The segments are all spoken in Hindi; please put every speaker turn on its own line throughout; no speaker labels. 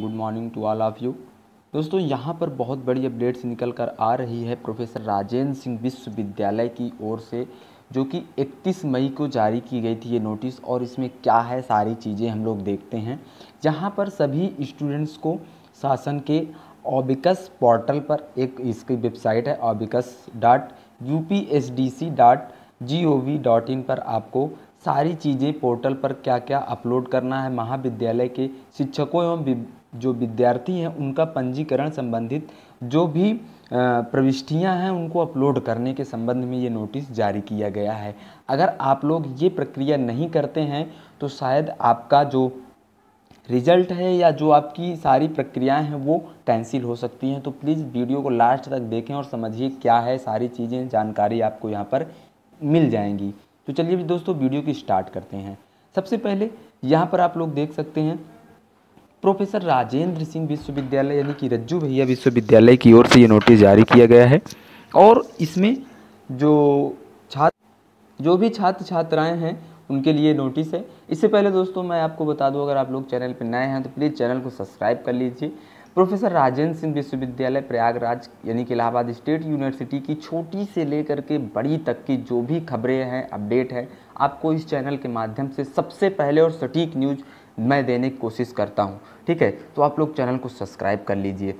good morning to all of you दोस्तों यहाँ पर बहुत बड़ी अपडेट्स निकल कर आ रही है प्रोफेसर राजेंद्र सिंह विश्वविद्यालय की ओर से जो कि 31 मई को जारी की गई थी ये नोटिस और इसमें क्या है सारी चीज़ें हम लोग देखते हैं जहाँ पर सभी स्टूडेंट्स को शासन के ओबिकस पोर्टल पर एक इसकी वेबसाइट है ओबिकस dot U P S D C dot G O V dot in पर आपको सारी चीज़ें पोर्टल पर क्या क्या अपलोड करना है महाविद्यालय के शिक्षकों एवं जो विद्यार्थी हैं उनका पंजीकरण संबंधित जो भी प्रविष्टियां हैं उनको अपलोड करने के संबंध में ये नोटिस जारी किया गया है अगर आप लोग ये प्रक्रिया नहीं करते हैं तो शायद आपका जो रिजल्ट है या जो आपकी सारी प्रक्रियाएं हैं वो कैंसिल हो सकती हैं तो प्लीज़ वीडियो को लास्ट तक देखें और समझिए क्या है सारी चीज़ें जानकारी आपको यहाँ पर मिल जाएंगी तो चलिए दोस्तों वीडियो की स्टार्ट करते हैं सबसे पहले यहाँ पर आप लोग देख सकते हैं प्रोफेसर राजेंद्र सिंह विश्वविद्यालय यानी कि रज्जू भैया विश्वविद्यालय की ओर से ये नोटिस जारी किया गया है और इसमें जो छात्र जो भी छात्र छात्राएं हैं उनके लिए नोटिस है इससे पहले दोस्तों मैं आपको बता दूं अगर आप लोग चैनल पर नए हैं तो प्लीज़ चैनल को सब्सक्राइब कर लीजिए प्रोफेसर राजेंद्र सिंह विश्वविद्यालय प्रयागराज यानी कि इलाहाबाद स्टेट यूनिवर्सिटी की छोटी से लेकर के बड़ी तक की जो भी खबरें हैं अपडेट है आपको इस चैनल के माध्यम से सबसे पहले और सटीक न्यूज़ मैं देने की कोशिश करता हूँ ठीक है तो आप लोग चैनल को सब्सक्राइब कर लीजिए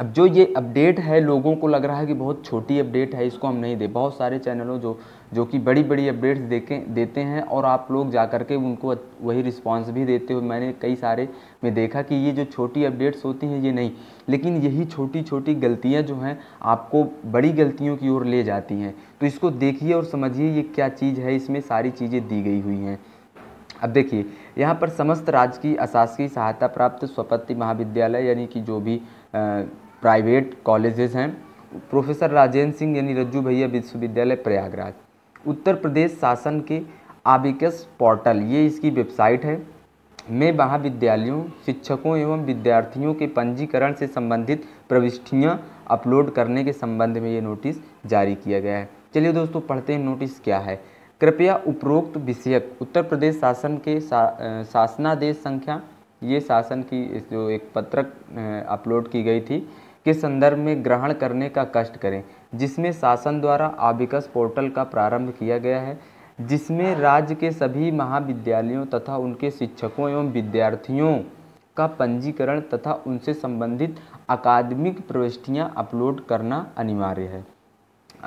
अब जो ये अपडेट है लोगों को लग रहा है कि बहुत छोटी अपडेट है इसको हम नहीं दे बहुत सारे चैनलों जो जो कि बड़ी बड़ी अपडेट्स देखे देते हैं और आप लोग जा कर के उनको वही रिस्पांस भी देते हो मैंने कई सारे में देखा कि ये जो छोटी अपडेट्स होती हैं ये नहीं लेकिन यही छोटी छोटी गलतियां जो हैं आपको बड़ी गलतियों की ओर ले जाती हैं तो इसको देखिए और समझिए ये क्या चीज़ है इसमें सारी चीज़ें दी गई हुई हैं अब देखिए यहाँ पर समस्त राज्य की अशासकीय सहायता प्राप्त स्वपत्ति महाविद्यालय यानी कि जो भी प्राइवेट कॉलेजेस हैं प्रोफेसर राजेंद्र सिंह यानी रज्जू भैया विश्वविद्यालय प्रयागराज उत्तर प्रदेश शासन के आबिकस पोर्टल ये इसकी वेबसाइट है में महाविद्यालयों शिक्षकों एवं विद्यार्थियों के पंजीकरण से संबंधित प्रविष्टियाँ अपलोड करने के संबंध में ये नोटिस जारी किया गया है चलिए दोस्तों पढ़ते हैं नोटिस क्या है कृपया उपरोक्त विषयक उत्तर प्रदेश शासन के सा, शासनादेश संख्या ये शासन की जो एक पत्रक अपलोड की गई थी के संदर्भ में ग्रहण करने का कष्ट करें जिसमें शासन द्वारा आबिकस पोर्टल का प्रारंभ किया गया है जिसमें राज्य के सभी महाविद्यालयों तथा उनके शिक्षकों एवं विद्यार्थियों का पंजीकरण तथा उनसे संबंधित अकादमिक प्रविष्टियां अपलोड करना अनिवार्य है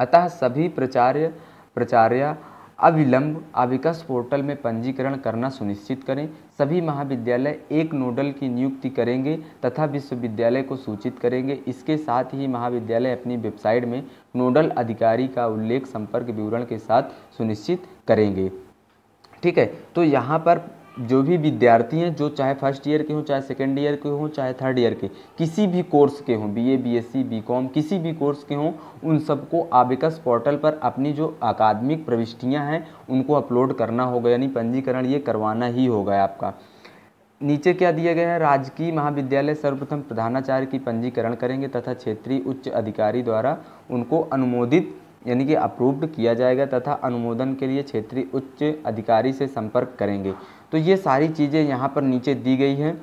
अतः सभी प्रचार्य प्रचार्या अविलंब आविकस पोर्टल में पंजीकरण करना सुनिश्चित करें सभी महाविद्यालय एक नोडल की नियुक्ति करेंगे तथा विश्वविद्यालय को सूचित करेंगे इसके साथ ही महाविद्यालय अपनी वेबसाइट में नोडल अधिकारी का उल्लेख संपर्क विवरण के साथ सुनिश्चित करेंगे ठीक है तो यहाँ पर जो भी विद्यार्थी हैं जो चाहे फर्स्ट ईयर के हों चाहे सेकेंड ईयर के हों चाहे थर्ड ईयर के किसी भी कोर्स के हों B A B S C B com किसी भी कोर्स के हों उन सबको आबिकस पोर्टल पर अपनी जो अकादमिक प्रविष्टियां हैं उनको अपलोड करना होगा यानी पंजीकरण ये करवाना ही होगा आपका नीचे क्या दिया गया है राजकीय महाविद्यालय सर्वप्रथम प्रधानाचार्य की पंजीकरण करेंगे तथा क्षेत्रीय उच्च अधिकारी द्वारा उनको अनुमोदित यानी कि अप्रूव्ड किया जाएगा तथा अनुमोदन के लिए क्षेत्रीय उच्च अधिकारी से संपर्क करेंगे तो ये सारी चीज़ें यहाँ पर नीचे दी गई हैं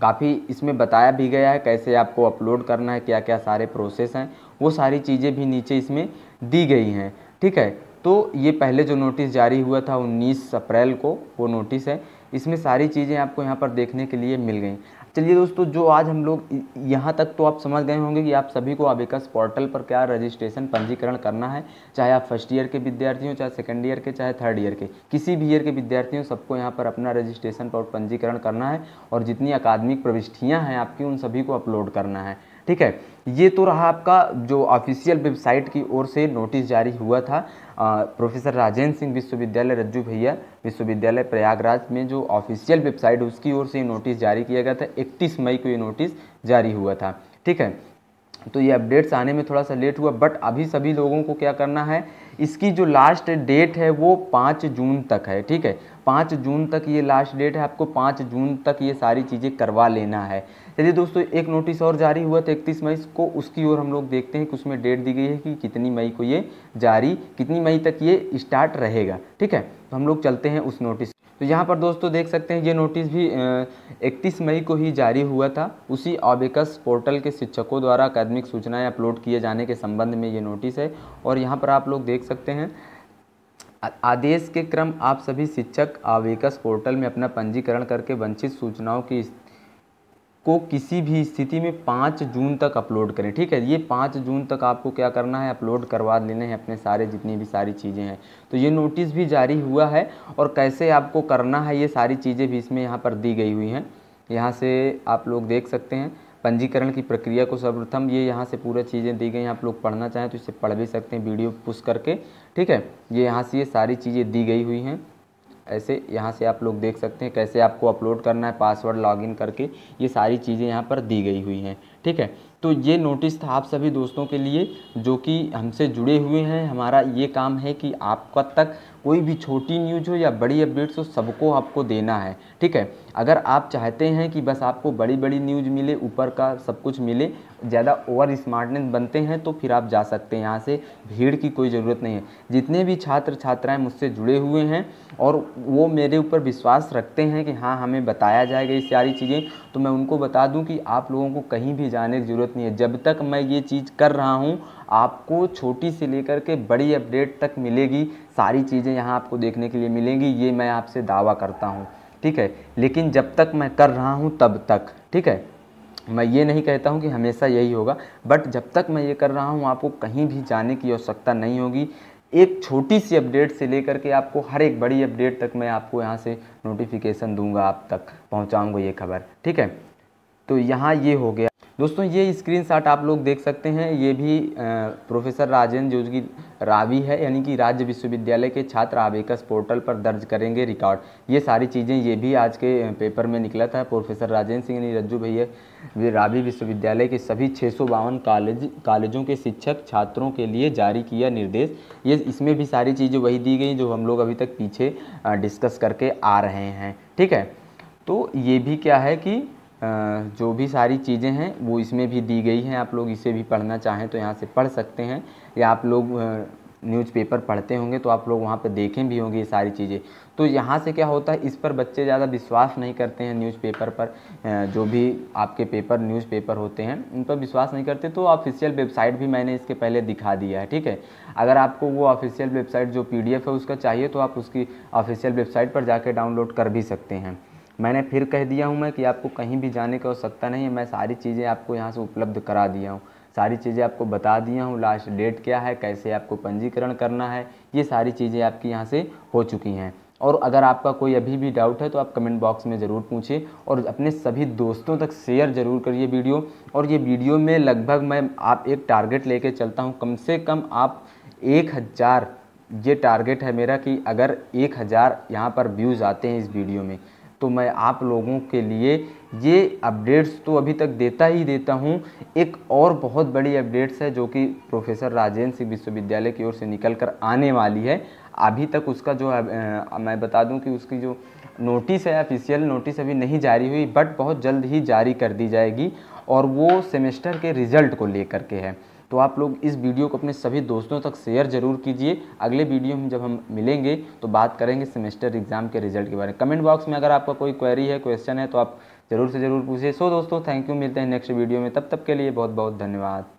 काफ़ी इसमें बताया भी गया है कैसे आपको अपलोड करना है क्या क्या सारे प्रोसेस हैं वो सारी चीज़ें भी नीचे इसमें दी गई हैं ठीक है तो ये पहले जो नोटिस जारी हुआ था उन्नीस अप्रैल को वो नोटिस है इसमें सारी चीज़ें आपको यहाँ पर देखने के लिए मिल गई चलिए दोस्तों जो आज हम लोग यहाँ तक तो आप समझ गए होंगे कि आप सभी को अबिकस पोर्टल पर क्या रजिस्ट्रेशन पंजीकरण करना है चाहे आप फर्स्ट ईयर के विद्यार्थी हों चाहे सेकेंड ईयर के चाहे थर्ड ईयर के किसी भी ईयर के विद्यार्थी हों सबको यहाँ पर अपना रजिस्ट्रेशन और पंजीकरण करना है और जितनी अकादमिक प्रविष्टियाँ हैं आपकी उन सभी को अपलोड करना है ठीक है ये तो रहा आपका जो ऑफिशियल वेबसाइट की ओर से नोटिस जारी हुआ था प्रोफेसर राजेंद्र सिंह विश्वविद्यालय रज्जू भैया विश्वविद्यालय प्रयागराज में जो ऑफिशियल वेबसाइट उसकी ओर से नोटिस जारी किया गया था 31 मई को ये नोटिस जारी हुआ था ठीक है तो ये अपडेट्स आने में थोड़ा सा लेट हुआ बट अभी सभी लोगों को क्या करना है इसकी जो लास्ट डेट है वो पाँच जून तक है ठीक है पाँच जून तक ये लास्ट डेट है आपको पाँच जून तक ये सारी चीज़ें करवा लेना है चलिए दोस्तों एक नोटिस और जारी हुआ था इकतीस मई को उसकी ओर हम लोग देखते हैं कि उसमें डेट दी गई है कि कितनी मई को ये जारी कितनी मई तक ये स्टार्ट रहेगा ठीक है तो हम लोग चलते हैं उस नोटिस तो यहाँ पर दोस्तों देख सकते हैं ये नोटिस भी इकतीस मई को ही जारी हुआ था उसी ऑबिकस पोर्टल के शिक्षकों द्वारा अकादमिक सूचनाएं अपलोड किए जाने के संबंध में ये नोटिस है और यहाँ पर आप लोग देख सकते हैं आदेश के क्रम आप सभी शिक्षक आवेकस पोर्टल में अपना पंजीकरण करके वंचित सूचनाओं की को किसी भी स्थिति में पाँच जून तक अपलोड करें ठीक है ये पाँच जून तक आपको क्या करना है अपलोड करवा लेने हैं अपने सारे जितनी भी सारी चीज़ें हैं तो ये नोटिस भी जारी हुआ है और कैसे आपको करना है ये सारी चीज़ें भी इसमें यहाँ पर दी गई हुई हैं यहाँ से आप लोग देख सकते हैं पंजीकरण की प्रक्रिया को सर्वप्रथम ये यहाँ से पूरा चीज़ें दी गई हैं आप लोग पढ़ना चाहें तो इसे पढ़ भी सकते हैं वीडियो पुश करके ठीक है ये यहाँ से ये सारी चीज़ें दी गई हुई हैं ऐसे यहाँ से आप लोग देख सकते हैं कैसे आपको अपलोड करना है पासवर्ड लॉगिन करके ये सारी चीज़ें यहाँ पर दी गई हुई हैं ठीक है तो ये नोटिस था आप सभी दोस्तों के लिए जो कि हमसे जुड़े हुए हैं हमारा ये काम है कि आप तक कोई भी छोटी न्यूज हो या बड़ी अपडेट्स हो सबको आपको देना है ठीक है अगर आप चाहते हैं कि बस आपको बड़ी बड़ी न्यूज मिले ऊपर का सब कुछ मिले ज़्यादा ओवर स्मार्टनेस बनते हैं तो फिर आप जा सकते हैं यहाँ से भीड़ की कोई ज़रूरत नहीं है जितने भी छात्र छात्राएं मुझसे जुड़े हुए हैं और वो मेरे ऊपर विश्वास रखते हैं कि हाँ हमें बताया जाएगा ये सारी चीज़ें तो मैं उनको बता दूँ कि आप लोगों को कहीं भी जाने की ज़रूरत नहीं है जब तक मैं ये चीज़ कर रहा हूँ आपको छोटी से लेकर के बड़ी अपडेट तक मिलेगी सारी चीज़ें यहाँ आपको देखने के लिए मिलेंगी ये मैं आपसे दावा करता हूँ ठीक है लेकिन जब तक मैं कर रहा हूँ तब तक ठीक है मैं ये नहीं कहता हूँ कि हमेशा यही होगा बट जब तक मैं ये कर रहा हूँ आपको कहीं भी जाने की आवश्यकता नहीं होगी एक छोटी सी अपडेट से लेकर के आपको हर एक बड़ी अपडेट तक मैं आपको यहाँ से नोटिफिकेशन दूंगा आप तक पहुँचाऊँगा ये खबर ठीक है तो यहाँ ये हो गया दोस्तों ये स्क्रीनशॉट आप लोग देख सकते हैं ये भी प्रोफेसर राजेंद्र जो कि रावी है यानी कि राज्य विश्वविद्यालय के छात्र आवेकस पोर्टल पर दर्ज करेंगे रिकॉर्ड ये सारी चीज़ें ये भी आज के पेपर में निकला था प्रोफेसर राजेंद्र सिंह यानी रज्जू भैया वे रावी विश्वविद्यालय के सभी छः कॉलेज कॉलेजों के शिक्षक छात्रों के लिए जारी किया निर्देश ये इसमें भी सारी चीज़ें वही दी गई जो हम लोग अभी तक पीछे डिस्कस करके आ रहे हैं ठीक है तो ये भी क्या है कि जो भी सारी चीज़ें हैं वो इसमें भी दी गई हैं आप लोग इसे भी पढ़ना चाहें तो यहाँ से पढ़ सकते हैं या आप लोग न्यूज़पेपर पढ़ते होंगे तो आप लोग वहाँ पर देखें भी होंगे ये सारी चीज़ें तो यहाँ से क्या होता है इस पर बच्चे ज़्यादा विश्वास नहीं करते हैं न्यूज़पेपर पर जो भी आपके पेपर न्यूज़पेपर होते हैं उन पर विश्वास नहीं करते तो ऑफिशियल वेबसाइट भी मैंने इसके पहले दिखा दिया है ठीक है अगर आपको वो ऑफिशियल वेबसाइट जो पी है उसका चाहिए तो आप उसकी ऑफिशियल वेबसाइट पर जाकर डाउनलोड कर भी सकते हैं मैंने फिर कह दिया हूँ मैं कि आपको कहीं भी जाने की आवश्यकता नहीं है मैं सारी चीज़ें आपको यहाँ से उपलब्ध करा दिया हूँ सारी चीज़ें आपको बता दिया हूँ लास्ट डेट क्या है कैसे आपको पंजीकरण करना है ये सारी चीज़ें आपकी यहाँ से हो चुकी हैं और अगर आपका कोई अभी भी डाउट है तो आप कमेंट बॉक्स में ज़रूर पूछिए और अपने सभी दोस्तों तक शेयर ज़रूर करिए वीडियो और ये वीडियो में लगभग मैं आप एक टारगेट लेके चलता हूँ कम से कम आप एक हज़ार ये टारगेट है मेरा कि अगर एक हज़ार यहाँ पर व्यूज़ आते हैं इस वीडियो में तो मैं आप लोगों के लिए ये अपडेट्स तो अभी तक देता ही देता हूँ एक और बहुत बड़ी अपडेट्स है जो कि प्रोफेसर राजेंद्र सिंह विश्वविद्यालय की ओर से निकल कर आने वाली है अभी तक उसका जो आ, मैं बता दूं कि उसकी जो नोटिस है ऑफिशियल नोटिस अभी नहीं जारी हुई बट बहुत जल्द ही जारी कर दी जाएगी और वो सेमेस्टर के रिज़ल्ट को लेकर के है तो आप लोग इस वीडियो को अपने सभी दोस्तों तक शेयर जरूर कीजिए अगले वीडियो में जब हम मिलेंगे तो बात करेंगे सेमेस्टर एग्ज़ाम के रिजल्ट के बारे में कमेंट बॉक्स में अगर आपका कोई क्वेरी है क्वेश्चन है तो आप ज़रूर से ज़रूर पूछिए सो दोस्तों थैंक यू मिलते हैं नेक्स्ट वीडियो में तब तक के लिए बहुत बहुत धन्यवाद